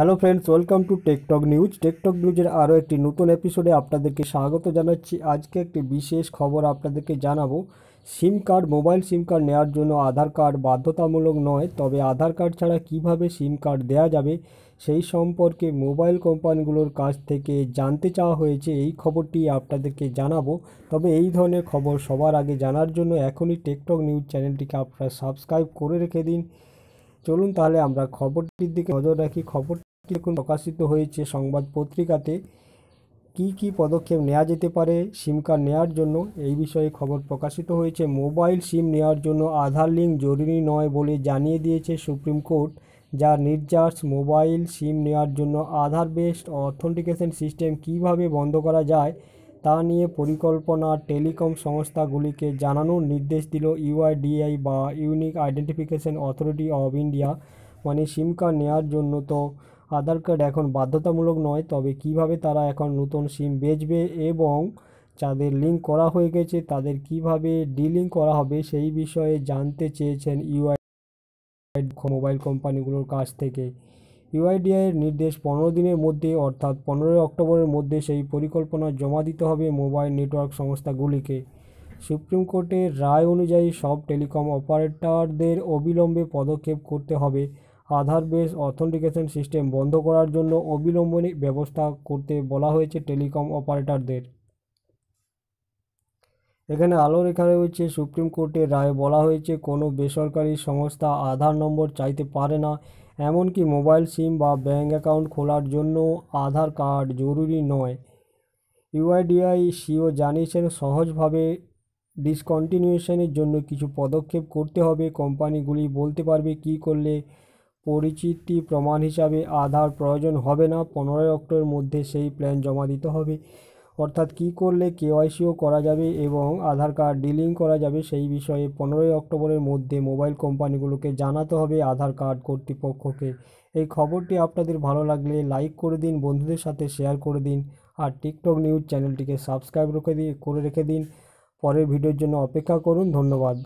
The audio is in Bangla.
hello friends welcome to tech talk news tech talk নিউজের আরও একটি নতুন এপিসোডে আপনাদেরকে স্বাগত জানাচ্ছি আজকে একটি বিশেষ খবর আপনাদেরকে জানাবো SIM card mobile SIM card নেওয়ার জন্য আধার কার্ড বাধ্যতামূলক নয় তবে আধার কার্ড ছাড়া কিভাবে সিম কার্ড দেওয়া যাবে সেই সম্পর্কে মোবাইল কোম্পানিগুলোর কাছ থেকে জানতে চাওয়া হয়েছে এই খবরটি আপনাদেরকে জানাবো তবে এই ধরনের খবর সবার আগে জানার জন্য এখনই টেকটক নিউজ চ্যানেলটিকে আপনারা সাবস্ক্রাইব করে রেখে দিন চলুন তাহলে আমরা খবরটির দিকে নজর রাখি খবর দেখুন প্রকাশিত হয়েছে সংবাদ পত্রিকাতে কি কি পদক্ষেপ নেওয়া যেতে পারে সিম কার্ড নেওয়ার জন্য এই বিষয়ে খবর প্রকাশিত হয়েছে মোবাইল সিম নেওয়ার জন্য আধার লিঙ্ক জরুরি নয় বলে জানিয়ে দিয়েছে সুপ্রিম কোর্ট যার নির্যাস মোবাইল সিম নেওয়ার জন্য আধার বেসড অথেন্টিকেশন সিস্টেম কিভাবে বন্ধ করা যায় তা নিয়ে পরিকল্পনা টেলিকম সংস্থাগুলিকে জানানোর নির্দেশ দিল ইউআইডিআই বা unique identification authority of India মানে সিম কার্ড নেওয়ার জন্য তো আধার কার্ড এখন বাধ্যতামূলক নয় তবে কিভাবে তারা এখন নতুন সিম বেচবে এবং যাদের লিঙ্ক করা হয়ে গেছে তাদের কিভাবে ডিলিং করা হবে সেই বিষয়ে জানতে চেয়েছেন ইউআই মোবাইল কোম্পানিগুলোর কাছ থেকে ইউআইডিআইয়ের নির্দেশ পনেরো দিনের মধ্যে অর্থাৎ পনেরোই অক্টোবরের মধ্যে সেই পরিকল্পনা জমা দিতে হবে মোবাইল নেটওয়ার্ক সংস্থাগুলিকে সুপ্রিম কোর্টের রায় অনুযায়ী সব টেলিকম অপারেটরদের অবিলম্বে পদক্ষেপ করতে হবে আধার বেস অথেন্টিকেশন সিস্টেম বন্ধ করার জন্য অবিলম্বনে ব্যবস্থা করতে বলা হয়েছে টেলিকম অপারেটরদের এখানে রেখা রয়েছে সুপ্রিম কোর্টের রায়ে বলা হয়েছে কোনো বেসরকারি সংস্থা আধার নম্বর চাইতে পারে না এমনকি মোবাইল সিম বা ব্যাঙ্ক অ্যাকাউন্ট খোলার জন্য আধার কার্ড জরুরি নয় ইউআইডিআই সিও জানিয়েছেন সহজভাবে ডিসকন্টিনিউশনের জন্য কিছু পদক্ষেপ করতে হবে কোম্পানিগুলি বলতে পারবে কি করলে পরিচিতি প্রমাণ হিসাবে আধার প্রয়োজন হবে না পনেরোই অক্টোবরের মধ্যে সেই প্ল্যান জমা দিতে হবে অর্থাৎ কি করলে কেওয়াইসিও করা যাবে এবং আধার কার্ড ডিলিং করা যাবে সেই বিষয়ে পনেরোই অক্টোবরের মধ্যে মোবাইল কোম্পানিগুলোকে জানাতে হবে আধার কার্ড কর্তৃপক্ষকে এই খবরটি আপনাদের ভালো লাগলে লাইক করে দিন বন্ধুদের সাথে শেয়ার করে দিন আর টিকটক নিউজ চ্যানেলটিকে সাবস্ক্রাইব রেখে দিয়ে করে রেখে দিন পরের ভিডিওর জন্য অপেক্ষা করুন ধন্যবাদ